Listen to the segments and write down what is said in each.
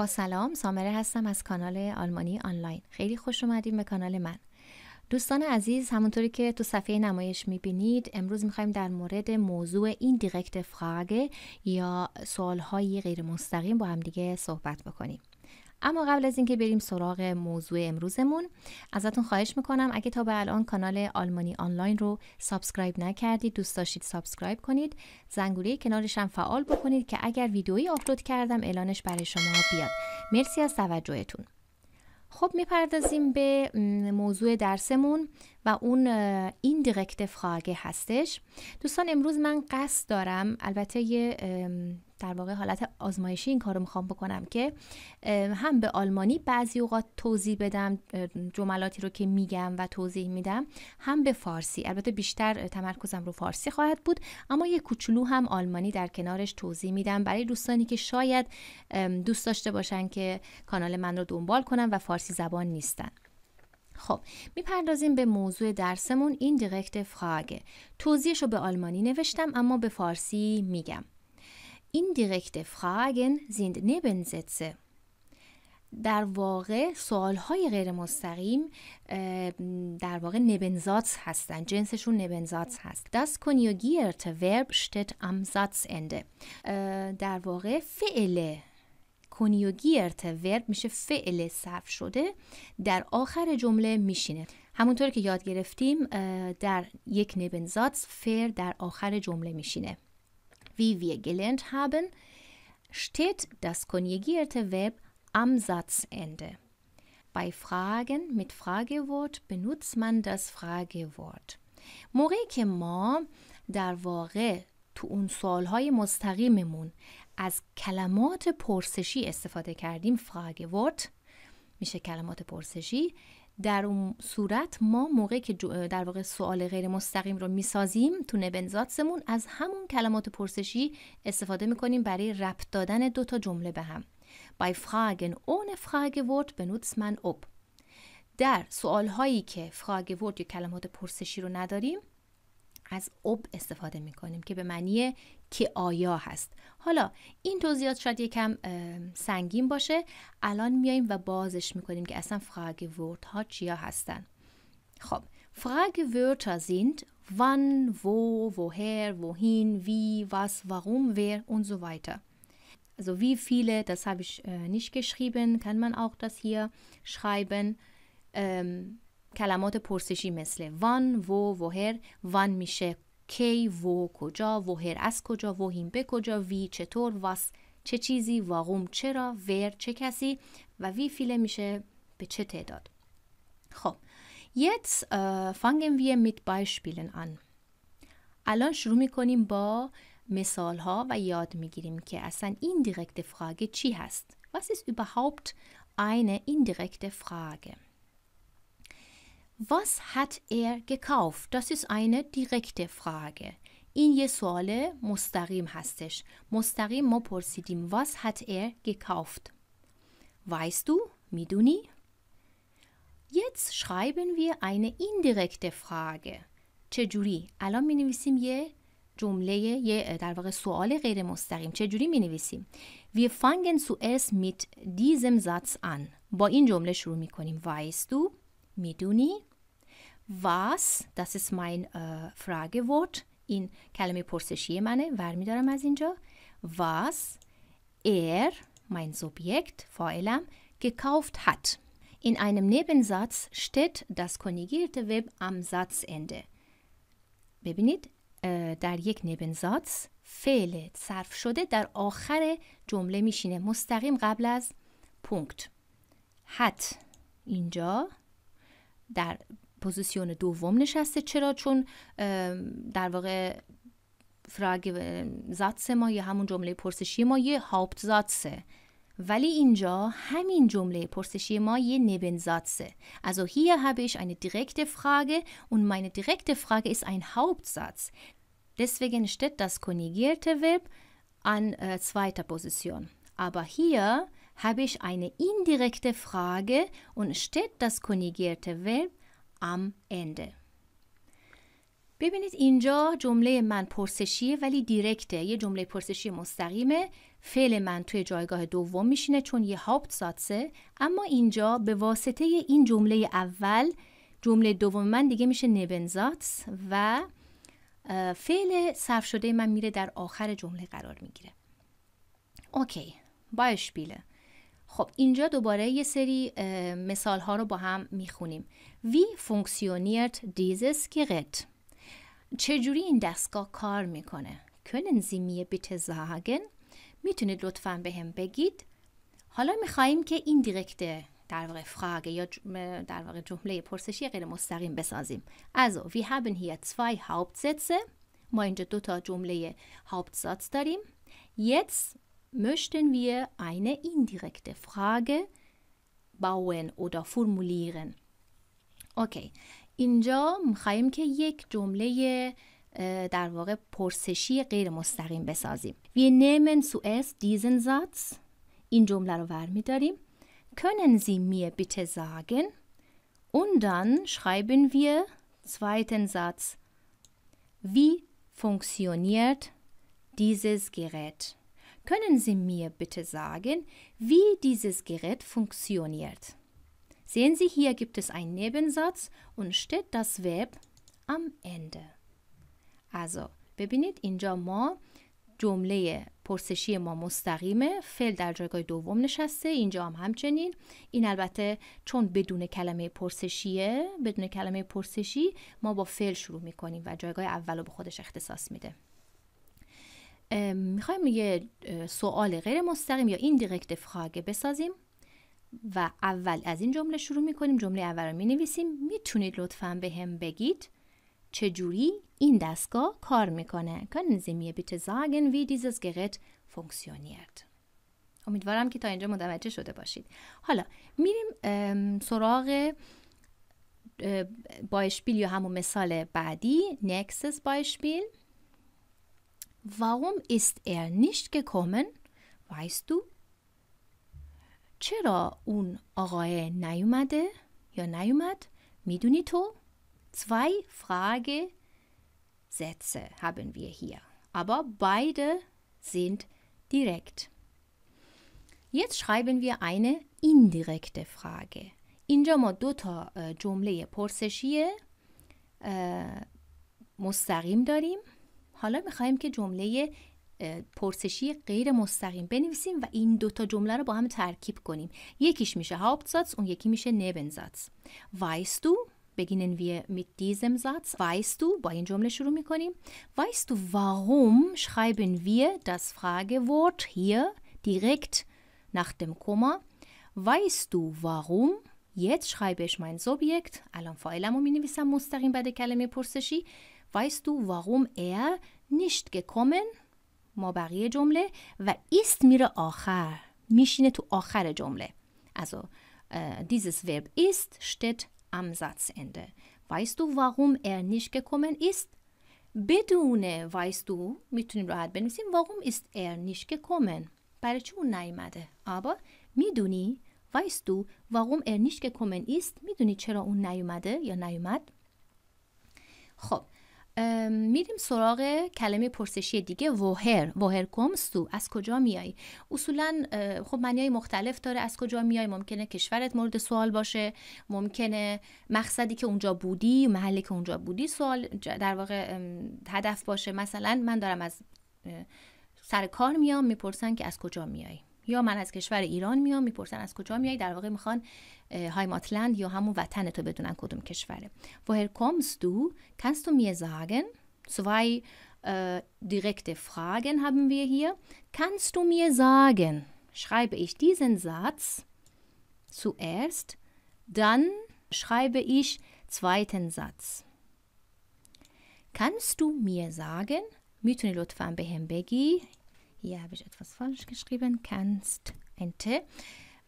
با سلام سامره هستم از کانال آلمانی آنلاین خیلی خوش اومدیم به کانال من دوستان عزیز همونطوری که تو صفحه نمایش میبینید امروز میخوایم در مورد موضوع این دیرکت فراغه یا سوالهای غیر مستقیم با همدیگه صحبت بکنیم اما قبل از اینکه بریم سراغ موضوع امروزمون ازتون خواهش میکنم اگه تا به الان کانال آلمانی آنلاین رو سابسکرایب نکردید دوست داشتید سابسکرایب کنید زنگوله کنارش هم فعال بکنید که اگر ویدئویی آپلود کردم اعلانش برای شما بیاد مرسی از توجهتون خب میپردازیم به موضوع درسمون و اون این دیرکت فراگه هستش دوستان امروز من قصد دارم البته یه در واقع حالت آزمایشی این کار رو میخوام بکنم که هم به آلمانی بعضی اوقات توضیح بدم جملاتی رو که میگم و توضیح میدم هم به فارسی البته بیشتر تمرکزم رو فارسی خواهد بود اما یه کوچولو هم آلمانی در کنارش توضیح میدم برای دوستانی که شاید دوست داشته باشن که کانال من رو دنبال کنن و فارسی زبان نیستن خب میپردازیم به موضوع درسمون این دیرکت فراگه توضیحش به آلمانی نوشتم اما به فارسی میگم indirekte Fragen sind Nebensätze. در واقع سوال های غیر مستقیم در واقع نبنزاتس هستند جنسشون نبنزاتس هست Das konjugierte Verb steht am Satzende در واقع فعل کنیوگیرت ورب میشه فعل صرف شده در آخر جمله میشینه همونطور که یاد گرفتیم در یک نبنزاتس فر در آخر جمله میشینه wie wir gelernt haben, steht das konjugierte Verb am Satzende. Bei Fragen mit Fragewort benutzt man das Fragewort. Moreke ma ما در واقع تو اون سوالهای مستقیممون از کلمات پرسشی استفاده کردیم فراگورت میشه کلمات پرسشی در اون صورت ما موقعی که در واقع سوال غیر مستقیم رو میسازیم تو نبنزاتسمون از همون کلمات پرسشی استفاده میکنیم برای ربط دادن دو تا جمله به هم. فراگن اون اون ورد benutzt من اوب در سوال هایی که ورد یا کلمات پرسشی رو نداریم از اب استفاده می کنیم که به معنی که آیا هست حالا این توضیحات شاید یکم سنگین باشه الان میایم و بازش میکنیم که اصلا فراگ ورد ها چیا هستن خب فراگ ورد ها زند. وان، وو, وهر, وهین, وی, واس, warum ویر و سو ویتر. also wie viele das habe ich nicht geschrieben kann man auch das hier schreiben کلمات پرسشی مثل وان و وهر وان میشه کی و کجا وهر از کجا وهیم به کجا وی چطور واس چه چیزی واقوم چرا ور چه کسی و وی فیله میشه به چه تعداد خب یتس فانگن ویه میت بایشپیلن ان الان شروع میکنیم با مثال ها و یاد میگیریم که اصلا این دیرکت فراگه چی هست was überhaupt eine indirekte Frage Was hat er gekauft? Das ist eine direkte Frage. این یه سوال مستقیم هستش. مستقیم was hat er gekauft? Weißt du? Miduni? Jetzt schreiben wir eine indirekte Frage. چجوری؟ الان می نویسیم یه جمله یه در واقع سوال غیر مستقیم چجوری می نویسیم؟ Wir fangen zuerst mit diesem Satz an. با این جمله شروع می کنیم. Weißt du? میدونی؟ was, das ist mein äh, Fragewort, این کلمه پرسشی منه برمیدارم از اینجا was er mein Subjekt فاعلم gekauft hat in einem Nebensatz steht das konjugierte Verb am Satzende ببینید در یک نبنساتس فعل صرف شده در آخر جمله میشینه مستقیم قبل از پونکت هت اینجا در پوزیسیون دوم نشسته چرا چون در واقع فراگ زاتس ما یا همون جمله پرسشی ما یه هاپت زاتسه ولی اینجا همین جمله پرسشی ما یه Nebensatzه. Also hier habe ich eine direkte Frage und meine direkte Frage ist ein Hauptsatz. Deswegen steht das konjugierte Verb an äh, zweiter Position. Aber hier habe ich eine indirekte Frage und steht das konjugierte Verb am Ende ببینید اینجا جمله من پرسشیه ولی دیرکته یه جمله پرسشی مستقیمه فعل من توی جایگاه دوم میشینه چون یه هاپت ساتسه اما اینجا به واسطه این جمله اول جمله دوم من دیگه میشه نبنزاتس و فعل صرف شده من میره در آخر جمله قرار میگیره اوکی بایش بیله خب اینجا دوباره یه سری مثال ها رو با هم میخونیم Wie funktioniert dieses Gerät? چجوری این دستگاه کار میکنه؟ können Sie mir bitte sagen? میتونید لطفا به هم بگید؟ حالا میخواهیم که این دیرکت در واقع فراگه یا در واقع جمله پرسشی غیر مستقیم بسازیم. Also, wir haben hier zwei Hauptsätze. ما اینجا دو تا جمله Hauptsatz داریم. Jetzt möchten wir eine indirekte Frage bauen oder formulieren. اوکی اینجا میخواییم که یک جمله در واقع پرسشی غیر مستقیم بسازیم Wir nehmen zuerst diesen Satz این جمله رو ور میداریم Können Sie mir bitte sagen Und dann schreiben wir zweiten Satz Wie funktioniert dieses Gerät? Können Sie mir bitte sagen, wie dieses Gerät funktioniert? Sehen Sie, hier gibt es einen Nebensatz und steht das Verb am Ende. also ببینید اینجا ما جمله پرسشی ما مستقیمه فعل در جایگاه دوم نشسته اینجا هم همچنین این البته چون بدون کلمه پرسشیه بدون کلمه پرسشی ما با فعل شروع میکنیم و جایگاه اول رو به خودش اختصاص میده میخوایم یه سوال غیر مستقیم یا این دیرکت فراگه بسازیم و اول از این جمله شروع می کنیم جمله اول رو می نویسیم میتونید لطفا به هم بگید چجوری این دستگاه کار میکنه können Sie mir bitte sagen wie dieses Gerät funktioniert امیدوارم که تا اینجا متوجه شده باشید حالا میریم سراغ بایشبیل یا همون مثال بعدی نکسس بایشبیل Warum ist er nicht gekommen? Weißt du? چرا اون آقای نیومده یا نیومد میدونی تو؟ zwei Frage Sätze haben wir hier. Aber beide sind direkt. Jetzt schreiben wir eine indirekte Frage. اینجا ما دو تا جمله پرسشی مستقیم داریم. حالا میخوایم که جمله پرسشی غیر مستقیم بنویسیم و این دوتا جمله رو با هم ترکیب کنیم یکیش میشه Hauptsatz اون یکی میشه Nebensatz weißt du beginnen wir mit diesem Satz weißt du با این جمله شروع میکنیم weißt du warum schreiben wir das Fragewort hier direkt nach dem Komma weißt du warum jetzt schreibe ich mein Subjekt الان فایلم مینویسم مستقیم بعد کلمه پرسشی weißt du warum er nicht gekommen ما بقیه جمله و ایست میره آخر میشینه تو آخر جمله also äh, dieses Verb ist steht am Satzende weißt du warum er nicht gekommen ist بدون weißt میتونیم راحت بنویسیم warum ایست ار er nicht gekommen برای چون اون نیومده آبا میدونی weißt du warum er nicht gekommen میدونی چرا اون نیومده یا نیومد خب میریم سراغ کلمه پرسشی دیگه وهر وهر کمستو از کجا میای اصولا خب معنی مختلف داره از کجا میای ممکنه کشورت مورد سوال باشه ممکنه مقصدی که اونجا بودی محلی که اونجا بودی سوال در واقع هدف باشه مثلا من دارم از سر کار میام میپرسن که از کجا میای یا من از کشور ایران میام میپرسن از کجا میای در واقع میخوان های ماتلند یا همون وطن تو بدونن کدوم کشوره وهر کومست دو کانست دو میر زاگن زوای دایرکت فراگن هابن ویر هیر کانست دو میر زاگن شرایب ایش دیزن ساتس زوئرست دان شرایب ایش زویتن ساتس کانست دو میر زاگن میتونی لطفا به هم بگی Hier habe ich etwas falsch geschrieben. Kannst, ente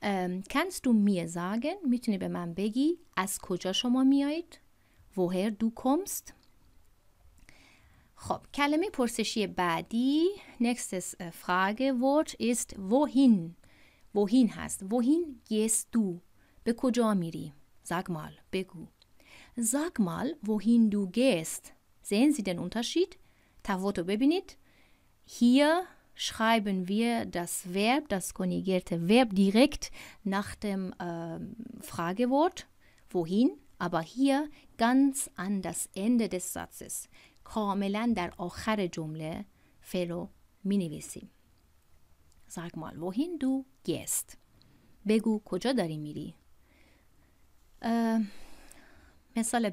Ähm, kannst du mir sagen, میتونی به من بگی از کجا شما میایید؟ woher du kommst? خب کلمه پرسشی بعدی nächstes Fragewort ist wohin wohin hast wohin gehst du Be کجا miri. sag mal begu. sag mal wohin du gehst sehen Sie den Unterschied تفاوت رو hier schreiben wir das Verb, das konjugierte Verb direkt nach dem äh, Fragewort wohin, aber hier ganz an das Ende des Satzes. کاملا در آخر جمله فعل می نویسیم. Sag mal, wohin du gehst. Begu کجا داری میری.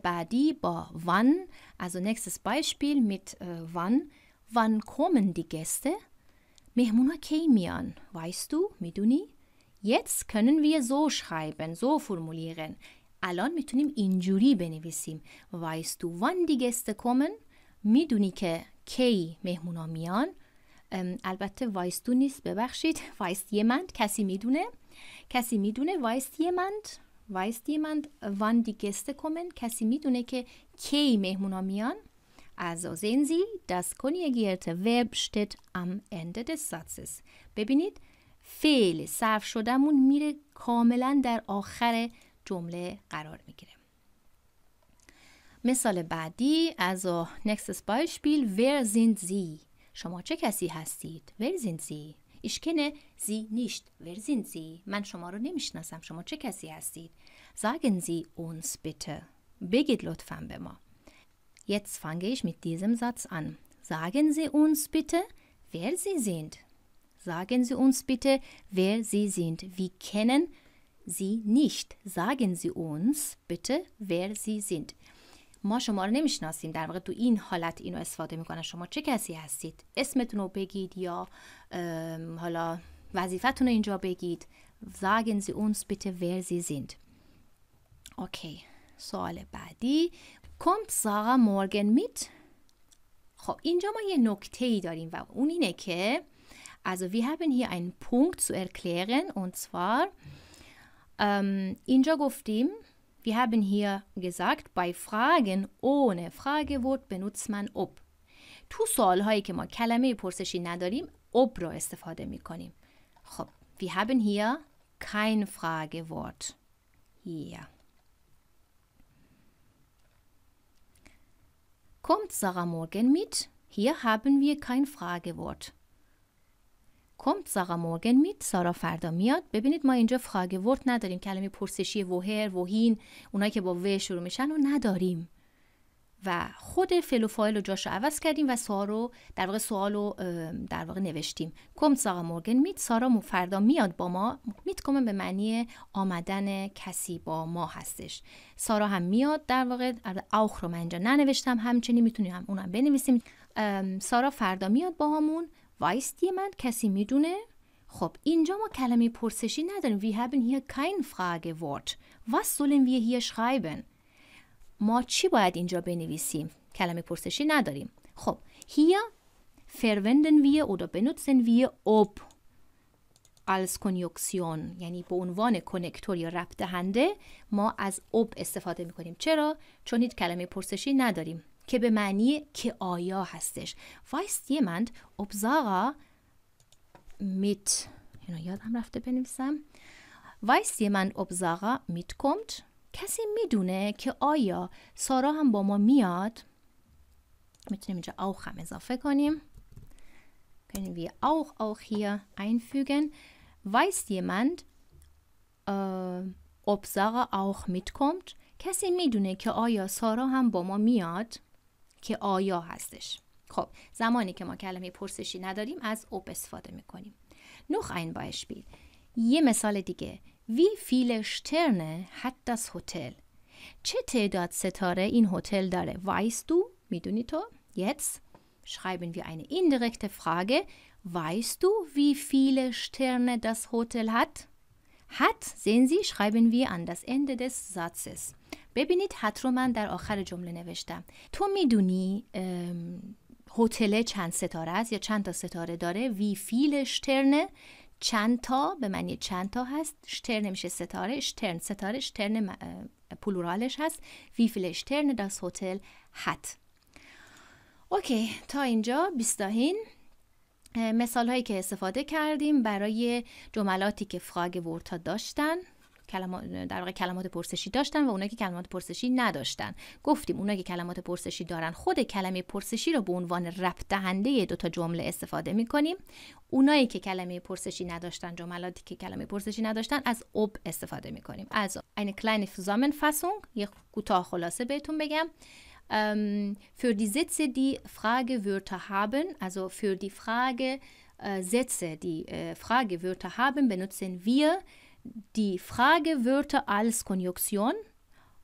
badi ba wann, also nächstes Beispiel mit äh, wann. Wann kommen die Gäste? مهمونا کی میان وایستو میدونی jetzt können wir so schreiben so formulieren الان میتونیم اینجوری بنویسیم وایستو وان wann die میدونی که کی مهمونا میان البته وایستو نیست ببخشید وایست یمند کسی میدونه کسی میدونه وایست یمند وایست یمند وان دی گسته کومن کسی میدونه که کی مهمونا میان Also sehen Sie, das konjugierte Verb steht am Ende des Satzes. ببینید فعل صرف شدمون میره کاملا در آخر جمله قرار میگیره. مثال بعدی از نکسس Beispiel wer sind Sie شما چه کسی هستید wer sind Sie ich kenne Sie nicht wer sind Sie من شما رو نمیشناسم شما چه کسی هستید sagen Sie uns bitte بگید لطفا به ما Jetzt fange ich mit diesem Satz an. Sagen Sie uns bitte, wer Sie sind. Sagen Sie uns bitte, wer Sie sind. Wir kennen Sie nicht. Sagen Sie uns bitte, wer Sie sind. ما شما رو نمیشناسیم در واقع تو این حالت اینو استفاده میکنن شما چه کسی هستید اسمتون رو بگید یا حالا وظیفتون رو اینجا بگید sagen Sie uns bitte wer Sie sind okay سوال بعدی کمت ساغا مورگن میت خب اینجا ما یه نکته ای داریم و اون اینه که از وی هبن هی این پونکت سو ارکلیرن اون سوار اینجا گفتیم وی هبن هی گزاکت بای فراغن اون فراغ ورد بنوتس من اوب تو سوال هایی که ما کلمه پرسشی نداریم اوب رو استفاده می کنیم خب وی هبن هی کین فراغ ورد هیه Kommt Sarah morgen mit? Hier haben wir kein Fragewort. Kommt Sarah morgen mit? Sarah فردا میاد. ببینید ما اینجا فراگورد نداریم. کلمه پرسشی woher, wohin, اونایی که با و شروع میشن و نداریم. و خود فعل و رو جاش رو عوض کردیم و سوال رو در واقع سوال رو در واقع نوشتیم کم ساقا مورگن میت سارا فردا میاد با ما میت کمه به معنی آمدن کسی با ما هستش سارا هم میاد در واقع اوخ رو من اینجا ننوشتم همچنین میتونیم هم اونم بنویسیم سارا فردا میاد با همون وایستی من کسی میدونه خب اینجا ما کلمه پرسشی نداریم وی haben hier kein Fragewort was sollen wir schreiben ما چی باید اینجا بنویسیم کلمه پرسشی نداریم خب هیا verwenden wir oder benutzen wir ob als کنیوکسیون یعنی به عنوان کنکتور یا رب دهنده ما از "اوب" استفاده می کنیم چرا چون هیچ کلمه پرسشی نداریم که به معنی که آیا هستش ویست یه ob Sarah mit یادم رفته بنویسم jemand ob میت کسی میدونه که آیا سارا هم با ما میاد میتونیم اینجا اوخ هم اضافه کنیم können وی auch auch hier einfügen weiß jemand äh, ob Sarah میتکمت کسی میدونه که آیا سارا هم با ما میاد که آیا هستش خب زمانی که ما کلمه پرسشی نداریم از اوب استفاده میکنیم این باش بیل یه مثال دیگه Wie viele Sterne hat das Hotel? چه تعداد ستاره این هتل داره؟ Weißt du? میدونی تو؟ Jetzt schreiben wir eine indirekte Frage. Weißt du, wie viele Sterne das Hotel hat? Hat, sehen Sie, schreiben wir an das Ende des Satzes. ببینید hat رو من در آخر جمله نوشتم. تو میدونی هتل چند ستاره است یا چند تا ستاره داره؟ Wie viele Sterne چند تا به معنی چند تا هست شترن میشه ستاره شترن ستاره شترن پلورالش هست ویفل شترن داس هتل هت اوکی تا اینجا بیستاهین مثال هایی که استفاده کردیم برای جملاتی که فراگ ورتا داشتن کلمات در واقع کلمات پرسشی داشتن و اونایی که کلمات پرسشی نداشتن گفتیم اونایی که کلمات پرسشی دارن خود کلمه پرسشی رو به عنوان ربط دهنده دو تا جمله استفاده میکنیم اونایی که کلمه پرسشی نداشتن جملاتی که کلمه پرسشی نداشتن از اب استفاده میکنیم از eine فزامن Zusammenfassung یک کوتاه خلاصه بهتون بگم für die Sätze, die Fragewörter haben, also für die Frage, Sätze, die äh, Fragewörter haben, benutzen wir die Fragewörter als Konjunktion,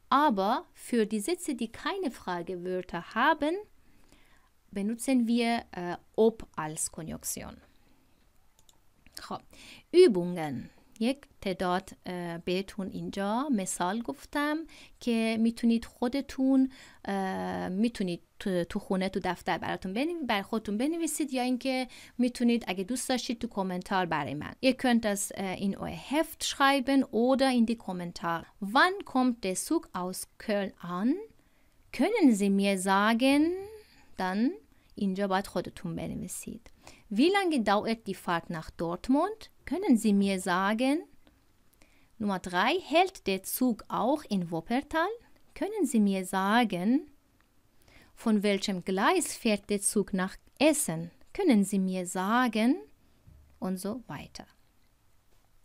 aber für die Sätze, die keine Fragewörter haben, benutzen wir äh, ob als Konjunktion. Übungen. یک تعداد بهتون اینجا مثال گفتم که میتونید خودتون میتونید تو خونه تو دفتر براتون بنویسید بر خودتون بنویسید یا اینکه میتونید اگه دوست داشتید تو کامنتار برای من ihr könnt das in euer Heft schreiben oder in die kommentar wann kommt der Zug aus Köln an können Sie mir sagen dann اینجا باید خودتون بنویسید wie lange dauert die Fahrt nach Dortmund Können Sie mir sagen? Nummer 3. Hält der Zug auch in Wuppertal? Können Sie mir sagen? Von welchem Gleis fährt der Zug nach Essen? Können Sie mir sagen? Und so weiter.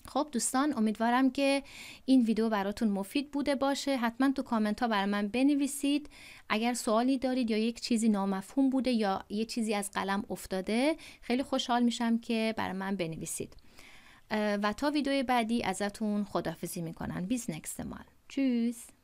خب دوستان امیدوارم که این ویدیو براتون مفید بوده باشه حتما تو کامنت ها برای من بنویسید اگر سوالی دارید یا یک چیزی نامفهوم بوده یا یه چیزی از قلم افتاده خیلی خوشحال میشم که برای من بنویسید و تا ویدیو بعدی ازتون خدافزی میکنن بیز نکست مال چیز